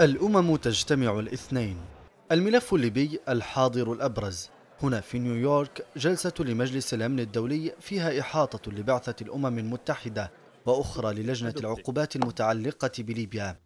الأمم تجتمع الاثنين الملف الليبي الحاضر الأبرز هنا في نيويورك جلسة لمجلس الأمن الدولي فيها إحاطة لبعثة الأمم المتحدة وأخرى للجنة العقوبات المتعلقة بليبيا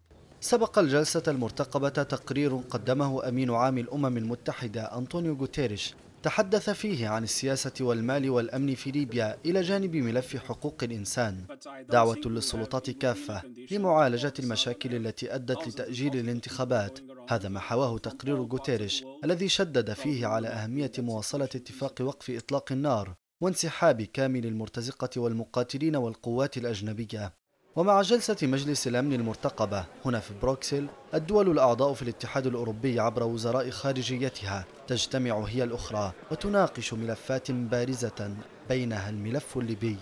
سبق الجلسة المرتقبة تقرير قدمه أمين عام الأمم المتحدة أنطونيو غوتيريش تحدث فيه عن السياسة والمال والأمن في ليبيا إلى جانب ملف حقوق الإنسان دعوة للسلطات كافة لمعالجة المشاكل التي أدت لتأجيل الانتخابات هذا ما حواه تقرير غوتيريش الذي شدد فيه على أهمية مواصلة اتفاق وقف إطلاق النار وانسحاب كامل المرتزقة والمقاتلين والقوات الأجنبية ومع جلسة مجلس الأمن المرتقبة هنا في بروكسل الدول الأعضاء في الاتحاد الأوروبي عبر وزراء خارجيتها تجتمع هي الأخرى وتناقش ملفات بارزة بينها الملف الليبي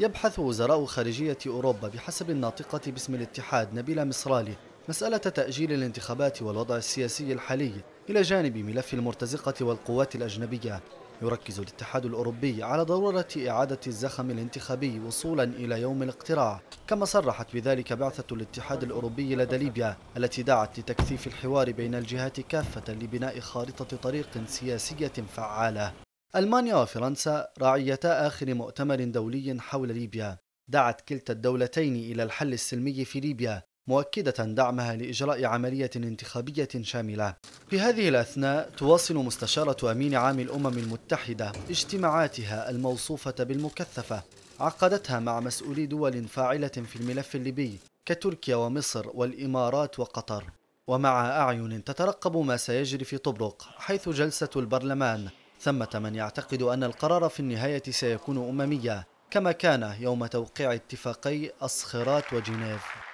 يبحث وزراء خارجية أوروبا بحسب الناطقة باسم الاتحاد نبيلة مصرالي مسألة تأجيل الانتخابات والوضع السياسي الحالي إلى جانب ملف المرتزقة والقوات الأجنبية يركز الاتحاد الأوروبي على ضرورة إعادة الزخم الانتخابي وصولا إلى يوم الاقتراع كما صرحت بذلك بعثة الاتحاد الأوروبي لدى ليبيا التي دعت لتكثيف الحوار بين الجهات كافة لبناء خارطة طريق سياسية فعالة ألمانيا وفرنسا راعيتا آخر مؤتمر دولي حول ليبيا دعت كلتا الدولتين إلى الحل السلمي في ليبيا مؤكدة دعمها لإجراء عملية انتخابية شاملة في هذه الأثناء تواصل مستشارة أمين عام الأمم المتحدة اجتماعاتها الموصوفة بالمكثفة عقدتها مع مسؤولي دول فاعلة في الملف الليبي كتركيا ومصر والإمارات وقطر ومع أعين تترقب ما سيجري في طبرق حيث جلسة البرلمان ثمة من يعتقد أن القرار في النهاية سيكون أممية كما كان يوم توقيع اتفاقي أسخرات وجنيف